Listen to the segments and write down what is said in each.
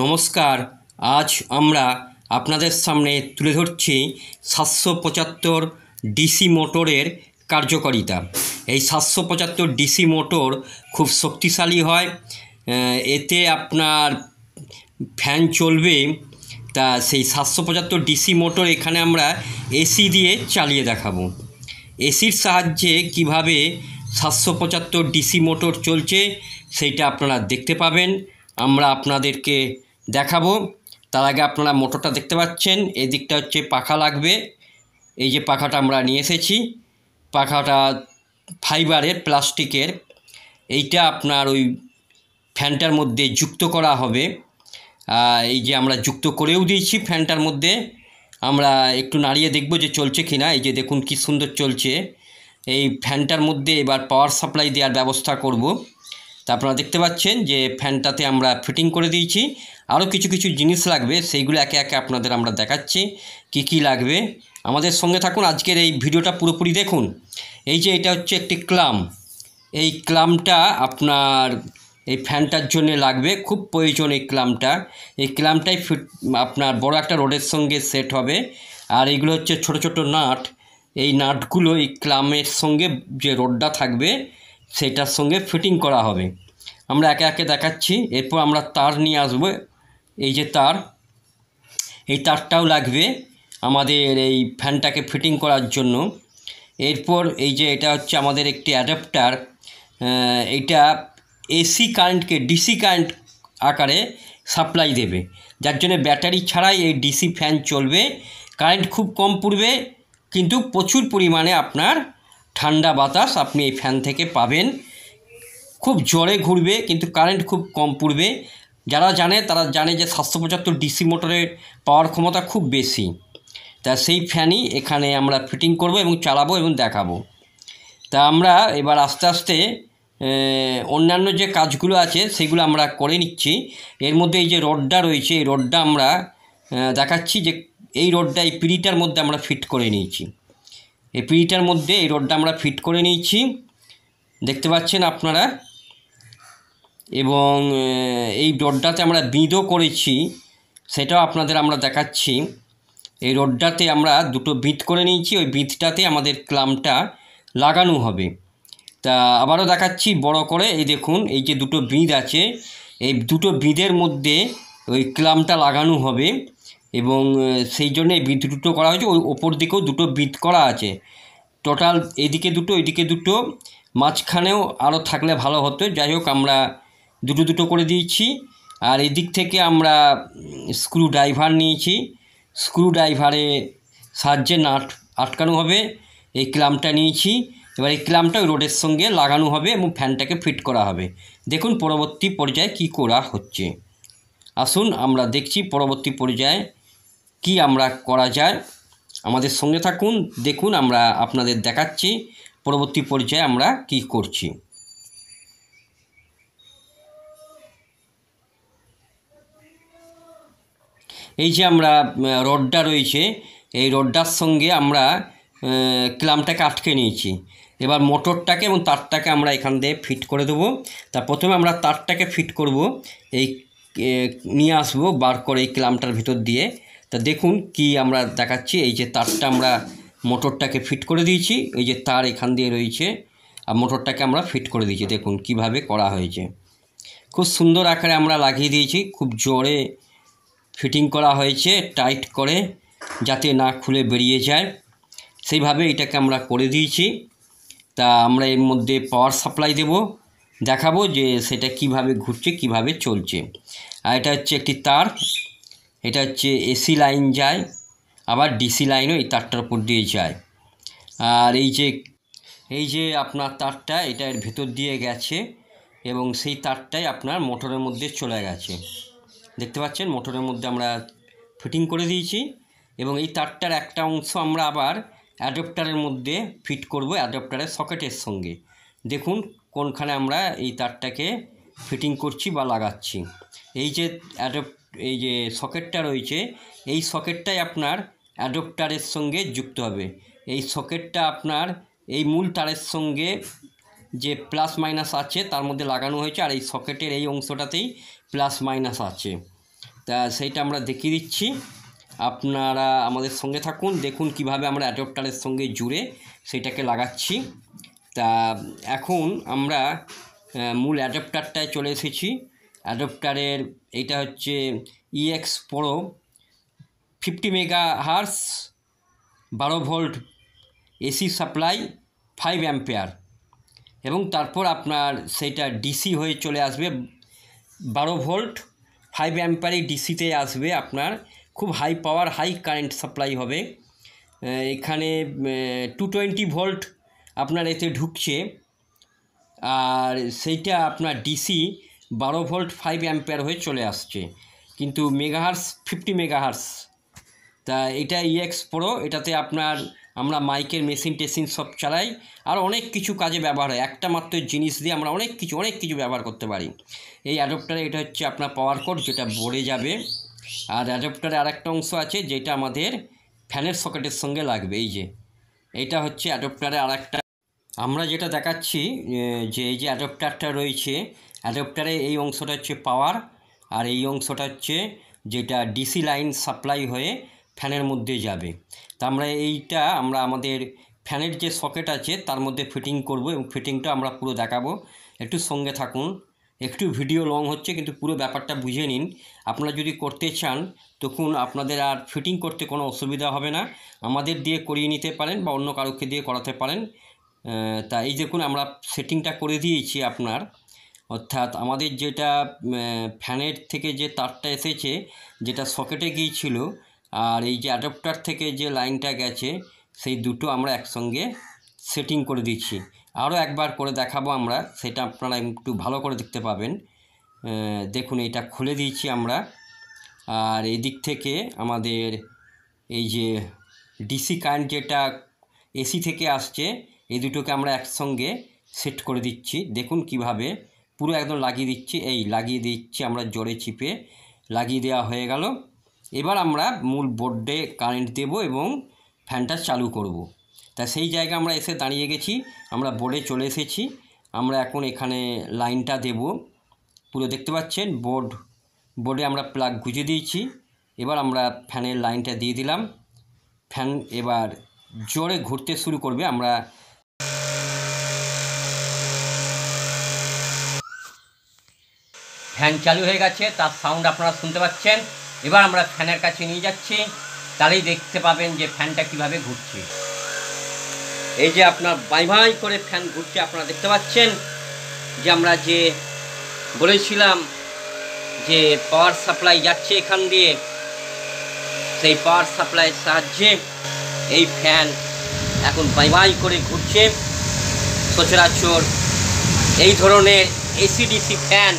নমস্কার আজ আমরা আপনাদের সামনে তুলে ধরছি সাতশো পঁচাত্তর ডিসি মোটরের কার্যকারিতা এই সাতশো পঁচাত্তর ডিসি মোটর খুব শক্তিশালী হয় এতে আপনার ফ্যান চলবে তা সেই সাতশো পঁচাত্তর ডিসি মোটর এখানে আমরা এসি দিয়ে চালিয়ে দেখাবো এসির সাহায্যে কিভাবে সাতশো পঁচাত্তর ডিসি মোটর চলছে সেইটা আপনারা দেখতে পাবেন আমরা আপনাদেরকে দেখাবো তার আগে আপনারা মোটরটা দেখতে পাচ্ছেন এই দিকটা হচ্ছে পাখা লাগবে এই যে পাখাটা আমরা নিয়ে এসেছি পাখাটা ফাইবারের প্লাস্টিকের এইটা আপনার ওই ফ্যানটার মধ্যে যুক্ত করা হবে এই যে আমরা যুক্ত করেও দিয়েছি ফ্যানটার মধ্যে আমরা একটু নাড়িয়ে দেখব যে চলছে কি না এই যে দেখুন কি সুন্দর চলছে এই ফ্যানটার মধ্যে এবার পাওয়ার সাপ্লাই দেওয়ার ব্যবস্থা করব তা আপনারা দেখতে পাচ্ছেন যে ফ্যানটাতে আমরা ফিটিং করে দিয়েছি আরও কিছু কিছু জিনিস লাগবে সেইগুলো একে একে আপনাদের আমরা দেখাচ্ছি কি কি লাগবে আমাদের সঙ্গে থাকুন আজকের এই ভিডিওটা পুরোপুরি দেখুন এই যে এটা হচ্ছে একটি ক্লাম এই ক্লামটা আপনার এই ফ্যানটার জন্য লাগবে খুব প্রয়োজন এই ক্লামটা এই ক্লামটাই ফিট আপনার বড় একটা রোডের সঙ্গে সেট হবে আর এইগুলো হচ্ছে ছোট ছোট নাট এই নাটগুলো এই ক্লামের সঙ্গে যে রোডটা থাকবে সেটার সঙ্গে ফিটিং করা হবে আমরা একে একে দেখাচ্ছি এরপর আমরা তার নিয়ে আসবো এই যে তার এই তারটাও লাগবে আমাদের এই ফ্যানটাকে ফিটিং করার জন্য এরপর এই যে এটা হচ্ছে আমাদের একটি অ্যাডাপ্টার এটা এসি কারেন্টকে ডিসি কারেন্ট আকারে সাপ্লাই দেবে যার জন্য ব্যাটারি ছাড়াই এই ডিসি ফ্যান চলবে কারেন্ট খুব কম পড়বে কিন্তু প্রচুর পরিমাণে আপনার ঠান্ডা বাতাস আপনি এই ফ্যান থেকে পাবেন খুব জোরে ঘুরবে কিন্তু কারেন্ট খুব কম পড়বে যারা জানে তারা জানে যে সাতশো পঁচাত্তর ডিসি মোটরের পাওয়ার ক্ষমতা খুব বেশি তা সেই ফ্যানই এখানে আমরা ফিটিং করব এবং চালাবো এবং দেখাবো তা আমরা এবার আস্তে আস্তে অন্যান্য যে কাজগুলো আছে সেগুলো আমরা করে নিচ্ছি এর মধ্যে এই যে রডটা রয়েছে এই রডটা আমরা দেখাচ্ছি যে এই রডটা এই পিড়িটার মধ্যে আমরা ফিট করে নিয়েছি এই পিটিটার মধ্যে এই রডটা আমরা ফিট করে নিয়েছি দেখতে পাচ্ছেন আপনারা এবং এই রডটাতে আমরা বিঁধও করেছি সেটাও আপনাদের আমরা দেখাচ্ছি এই রডটাতে আমরা দুটো বিঁধ করে নিয়েছি ওই বিঁধটাতে আমাদের ক্লামটা লাগানো হবে তা আবারও দেখাচ্ছি বড় করে এই দেখুন এই যে দুটো বিঁধ আছে এই দুটো বিঁধের মধ্যে ওই ক্লামটা লাগানো হবে এবং সেই জন্য এই বিট দুটো করা হয়েছে ওই ওপর দিকেও দুটো বিট করা আছে টোটাল এদিকে দুটো এদিকে দুটো মাঝখানেও আরও থাকলে ভালো হতো যাই হোক আমরা দুটো দুটো করে দিয়েছি আর এদিক থেকে আমরা স্ক্রু ড্রাইভার নিয়েছি স্ক্রু ড্রাইভারে সাহায্যে নাট আটকানো হবে এই ক্লামটা নিয়েছি এবার এই ক্লামটা ওই রোডের সঙ্গে লাগানো হবে এবং ফ্যানটাকে ফিট করা হবে দেখুন পরবর্তী পর্যায়ে কি করা হচ্ছে আসুন আমরা দেখছি পরবর্তী পর্যায়ে কি আমরা করা যায় আমাদের সঙ্গে থাকুন দেখুন আমরা আপনাদের দেখাচ্ছি পরবর্তী পর্যায়ে আমরা কি করছি এই যে আমরা রডটা রয়েছে এই রডটার সঙ্গে আমরা ক্লামটাকে আটকে নিয়েছি এবার মোটরটাকে এবং তারটাকে আমরা এখান দিয়ে ফিট করে দেবো তা প্রথমে আমরা তারটাকে ফিট করব এই নিয়ে আসবো বার করে এই ক্লামটার ভিতর দিয়ে তা দেখুন কি আমরা দেখাচ্ছি এই যে তারটা আমরা মোটরটাকে ফিট করে দিয়েছি এই যে তার এখান দিয়ে রয়েছে আর মোটরটাকে আমরা ফিট করে দিয়েছি দেখুন কিভাবে করা হয়েছে খুব সুন্দর আকারে আমরা লাগিয়ে দিয়েছি খুব জোরে ফিটিং করা হয়েছে টাইট করে যাতে না খুলে বেরিয়ে যায় সেইভাবে এটাকে আমরা করে দিয়েছি তা আমরা এর মধ্যে পাওয়ার সাপ্লাই দেব দেখাবো যে সেটা কিভাবে ঘুরছে কিভাবে চলছে আর এটা হচ্ছে একটি তার এটা হচ্ছে এসি লাইন যায় আবার ডিসি লাইনও এই তারটার উপর দিয়ে যায় আর এই যে এই যে আপনার তারটা এটা এর ভেতর দিয়ে গেছে এবং সেই তারটাই আপনার মোটরের মধ্যে চলে গেছে দেখতে পাচ্ছেন মোটরের মধ্যে আমরা ফিটিং করে দিয়েছি এবং এই তারটার একটা অংশ আমরা আবার অ্যাডপ্টারের মধ্যে ফিট করব অ্যাডপ্টারের সকেটের সঙ্গে দেখুন কোনখানে আমরা এই তারটাকে ফিটিং করছি বা লাগাচ্ছি এই যে অ্যাডপ্ট এই যে সকেটটা রয়েছে এই সকেটটাই আপনার অ্যাডপ্টারের সঙ্গে যুক্ত হবে এই সকেটটা আপনার এই মূল তারের সঙ্গে যে প্লাস মাইনাস আছে তার মধ্যে লাগানো হয়েছে আর এই সকেটের এই অংশটাতেই প্লাস মাইনাস আছে তা সেইটা আমরা দেখিয়ে দিচ্ছি আপনারা আমাদের সঙ্গে থাকুন দেখুন কিভাবে আমরা অ্যাডপ্টারের সঙ্গে জুড়ে সেটাকে লাগাচ্ছি তা এখন আমরা মূল অ্যাডপ্টারটায় চলে এসেছি অ্যাডপ্টারের এইটা হচ্ছে EX pro fifty megahertz বারো volt AC supply five ampere এবং তারপর আপনার সেটা ডিসি হয়ে চলে আসবে বারো ভোল্ট ফাইভ অ্যাম্পেয়ারই ডিসিতে আসবে আপনার খুব high power high current supply হবে এখানে টু টোয়েন্টি ভোল্ট আপনার এতে ঢুকছে আর সেইটা আপনার ডিসি বারো ভোল্ট ফাইভ অ্যাম্পেয়ার হয়ে চলে আসছে কিন্তু মেগাহার্স ফিফটি মেগাহার্স তা এটা ইএক্স e প্রো এটাতে আপনার আমরা মাইকের মেশিন টেশিন সব চালাই আর অনেক কিছু কাজে ব্যবহার হয় একটা মাত্র জিনিস দিয়ে আমরা অনেক কিছু অনেক কিছু ব্যবহার করতে পারি এই অ্যাডপ্টারে এটা হচ্ছে আপনার পাওয়ার কোড যেটা বলে যাবে আর অ্যাডপ্টারে আরেকটা অংশ আছে যেটা আমাদের ফ্যানের সকেটের সঙ্গে লাগবে এই যে এটা হচ্ছে অ্যাডপ্টারে আর আমরা যেটা দেখাচ্ছি যে এই যে অ্যাডপ্টারটা রয়েছে অ্যাডপ্টারে এই অংশটা হচ্ছে পাওয়ার আর এই অংশটা হচ্ছে যেটা ডিসি লাইন সাপ্লাই হয়ে ফ্যানের মধ্যে যাবে তা আমরা এইটা আমরা আমাদের ফ্যানের যে সকেট আছে তার মধ্যে ফিটিং করব এবং ফিটিংটা আমরা পুরো দেখাবো একটু সঙ্গে থাকুন একটু ভিডিও লং হচ্ছে কিন্তু পুরো ব্যাপারটা বুঝে নিন আপনারা যদি করতে চান তখন আপনাদের আর ফিটিং করতে কোনো অসুবিধা হবে না আমাদের দিয়ে করিয়ে নিতে পারেন বা অন্য কারোকে দিয়ে করাতে পারেন তা এই দেখুন আমরা সেটিংটা করে দিয়েছি আপনার অর্থাৎ আমাদের যেটা ফ্যানের থেকে যে তারটা এসেছে যেটা সকেটে গিয়েছিল আর এই যে অ্যাডাপ্টার থেকে যে লাইনটা গেছে সেই দুটো আমরা একসঙ্গে সেটিং করে দিচ্ছি আরও একবার করে দেখাবো আমরা সেটা আপনারা একটু ভালো করে দেখতে পাবেন দেখুন এটা খুলে দিয়েছি আমরা আর এদিক থেকে আমাদের এই যে ডিসি কারেন্ট যেটা এসি থেকে আসছে এই দুটোকে আমরা একসঙ্গে সেট করে দিচ্ছি দেখুন কিভাবে পুরো একদম লাগিয়ে দিচ্ছি এই লাগিয়ে দিচ্ছি আমরা জোরে চিপে লাগিয়ে দেওয়া হয়ে গেল এবার আমরা মূল বোর্ডে কারেন্ট দেব এবং ফ্যানটা চালু করব। তা সেই জায়গায় আমরা এসে দাঁড়িয়ে গেছি আমরা বোর্ডে চলে এসেছি আমরা এখন এখানে লাইনটা দেব পুরো দেখতে পাচ্ছেন বোর্ড বোর্ডে আমরা প্লাগ গুঁজে দিয়েছি এবার আমরা ফ্যানের লাইনটা দিয়ে দিলাম ফ্যান এবার জোরে ঘুরতে শুরু করবে আমরা ফ্যান চালু হয়ে গেছে তার সাউন্ড আপনারা শুনতে পাচ্ছেন এবার আমরা ফ্যানের কাছে নিয়ে যাচ্ছি তাহলেই দেখতে পাবেন যে ফ্যানটা কিভাবে ঘুরছে এই যে আপনার বাই বাই করে ফ্যান ঘুরছে আপনারা দেখতে পাচ্ছেন যে আমরা যে বলেছিলাম যে পাওয়ার সাপ্লাই যাচ্ছে এখান দিয়ে সেই পাওয়ার সাপ্লাইয়ের সাহায্যে এই ফ্যান এখন বাই বাই করে ঘুরছে সচরাচর এই ধরনের এসিডিসি ফ্যান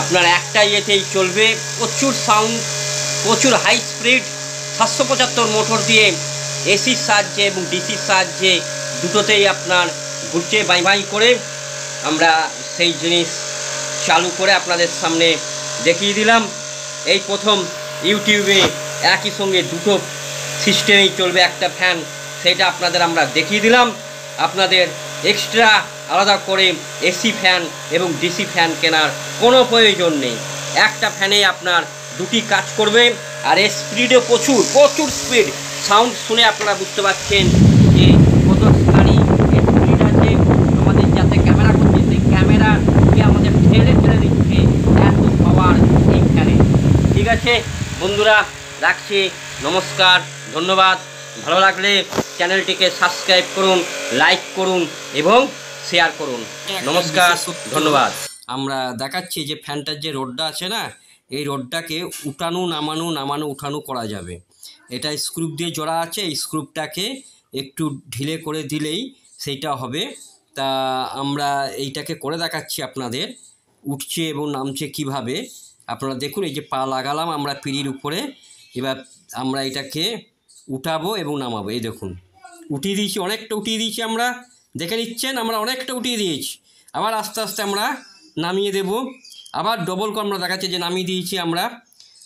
আপনার একটা ইয়েতেই চলবে প্রচুর সাউন্ড প্রচুর হাই স্পিড সাতশো পঁচাত্তর মোটর দিয়ে এসির সাহায্যে এবং ডিসির সাহায্যে দুটোতেই আপনার ঘুরছে বাই বাই করে আমরা সেই জিনিস চালু করে আপনাদের সামনে দেখিয়ে দিলাম এই প্রথম ইউটিউবে একই সঙ্গে দুটো সিস্টেমেই চলবে একটা ফ্যান সেটা আপনাদের আমরা দেখিয়ে দিলাম আপনাদের এক্সট্রা আলাদা করে এসি ফ্যান এবং ডিসি ফ্যান কেনার কোনো প্রয়োজন নেই একটা ফ্যানে আপনার দুটি কাজ করবে আর এর স্পিডও প্রচুর প্রচুর স্পিড সাউন্ড শুনে আপনারা বুঝতে পারছেন যে কত গাড়ি স্পিড আছে আমাদের যাতে ক্যামেরা করছে সেই ক্যামেরাকে আমাদের ফেলে ফেলে দিচ্ছে এত পাওয়ার এই ফ্যানে ঠিক আছে বন্ধুরা রাখছি নমস্কার ধন্যবাদ ভালো লাগলে চ্যানেলটিকে সাবস্ক্রাইব করুন লাইক করুন এবং শেয়ার করুন নমস্কার ধন্যবাদ আমরা দেখাচ্ছি যে ফ্যানটার যে রোডটা আছে না এই রোডটাকে উঠানো নামানো নামানো উঠানো করা যাবে এটা স্ক্রুপ দিয়ে জোড়া আছে এই স্ক্রুপটাকে একটু ঢিলে করে দিলেই সেইটা হবে তা আমরা এইটাকে করে দেখাচ্ছি আপনাদের উঠছে এবং নামছে কিভাবে আপনারা দেখুন এই যে পা লাগালাম আমরা পিড়ির উপরে এবার আমরা এটাকে উঠাবো এবং নামাবো এই দেখুন উঠিয়ে দিয়েছি অনেকটা উঠিয়ে দিয়েছি আমরা দেখে নিচ্ছেন আমরা অনেকটা উঠিয়ে দিয়েছি আবার আস্তে আস্তে আমরা নামিয়ে দেব আবার ডবল করে আমরা দেখাচ্ছি যে নামিয়ে দিয়েছি আমরা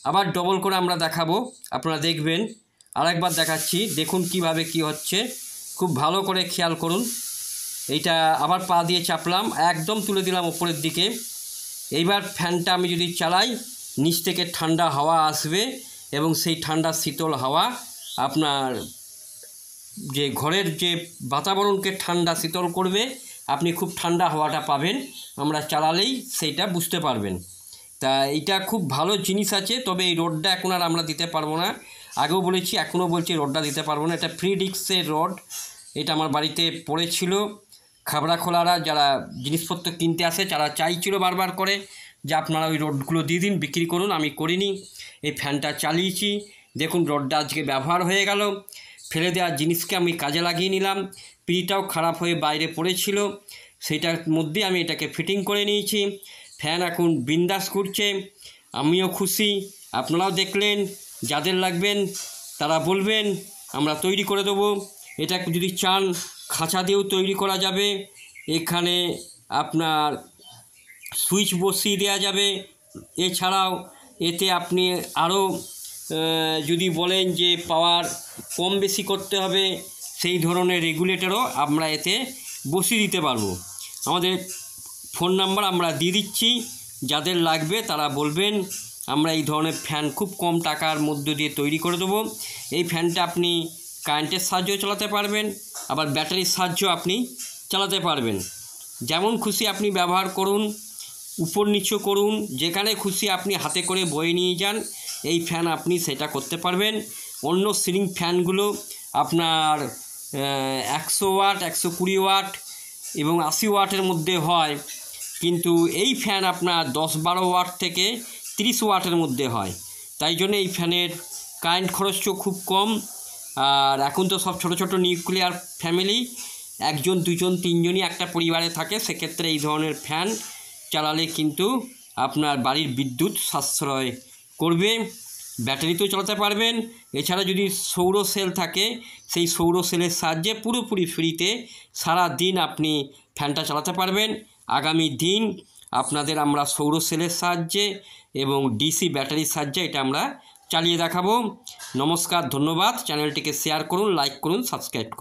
আবার ডবল করে আমরা দেখাবো আপনারা দেখবেন আরেকবার দেখাচ্ছি দেখুন কিভাবে কি হচ্ছে খুব ভালো করে খেয়াল করুন এইটা আবার পা দিয়ে চাপলাম একদম তুলে দিলাম ওপরের দিকে এইবার ফ্যানটা আমি যদি চালাই নিচ থেকে ঠান্ডা হাওয়া আসবে এবং সেই ঠান্ডা শীতল হাওয়া আপনার যে ঘরের যে বাতাবরণকে ঠান্ডা শীতল করবে আপনি খুব ঠান্ডা হাওয়াটা পাবেন আমরা চালালেই সেইটা বুঝতে পারবেন তা এটা খুব ভালো জিনিস আছে তবে এই রোডটা এখন আর আমরা দিতে পারবো না আগেও বলেছি এখনও বলছি রোডটা দিতে পারবো না এটা প্রিডিক্সের রড এটা আমার বাড়িতে পড়েছিল খাবড়াখোলারা যারা জিনিসপত্র কিনতে আসে তারা চাইছিল বারবার করে যে আপনারা ওই রোডগুলো দিয়ে দিন বিক্রি করুন আমি করিনি এই ফ্যানটা চালিয়েছি দেখুন রডটা আজকে ব্যবহার হয়ে গেল ফেলে দেওয়া জিনিসকে আমি কাজে লাগিয়ে নিলাম পিঁড়িটাও খারাপ হয়ে বাইরে পড়েছিল সেটার মধ্যে আমি এটাকে ফিটিং করে নিয়েছি ফ্যান এখন বিন্দাস করছে আমিও খুশি আপনারাও দেখলেন যাদের লাগবেন তারা বলবেন আমরা তৈরি করে দেবো এটা যদি চান খাঁচা দিয়েও তৈরি করা যাবে এখানে আপনার সুইচ বসিয়ে দেওয়া যাবে এছাড়াও এতে আপনি আরও যদি বলেন যে পাওয়ার কম বেশি করতে হবে সেই ধরনের রেগুলেটরও আমরা এতে বসিয়ে দিতে পারবো আমাদের ফোন নাম্বার আমরা দিয়ে দিচ্ছি যাদের লাগবে তারা বলবেন আমরা এই ধরনের ফ্যান খুব কম টাকার মধ্যে দিয়ে তৈরি করে দেবো এই ফ্যানটা আপনি কারেন্টের সাহায্যেও চালাতে পারবেন আবার ব্যাটারির সাহায্য আপনি চালাতে পারবেন যেমন খুশি আপনি ব্যবহার করুন উপর নিচু করুন যেখানে খুশি আপনি হাতে করে বয়ে নিয়ে যান এই ফ্যান আপনি সেটা করতে পারবেন অন্য সিলিং ফ্যানগুলো আপনার একশো ওয়াট একশো কুড়ি ওয়াট এবং আশি ওয়াটের মধ্যে হয় কিন্তু এই ফ্যান আপনার দশ বারো ওয়াট থেকে তিরিশ ওয়াটের মধ্যে হয় তাই জন্য এই ফ্যানের কারেন্ট খরচও খুব কম আর এখন তো সব ছোট ছোট নিউক্লিয়ার ফ্যামিলি একজন দুজন তিনজনই একটা পরিবারে থাকে সেক্ষেত্রে এই ধরনের ফ্যান চালালে কিন্তু আপনার বাড়ির বিদ্যুৎ সাশ্রয় করবে ব্যাটারিতেও চালাতে পারবেন এছাড়া যদি সৌর সেল থাকে সেই সৌর সেলের সাহায্যে পুরোপুরি ফ্রিতে সারা দিন আপনি ফ্যানটা চালাতে পারবেন আগামী দিন আপনাদের আমরা সৌর সেলের সাহায্যে এবং ডিসি ব্যাটারির সাহায্যে এটা আমরা চালিয়ে দেখাবো নমস্কার ধন্যবাদ চ্যানেলটিকে শেয়ার করুন লাইক করুন সাবস্ক্রাইব করুন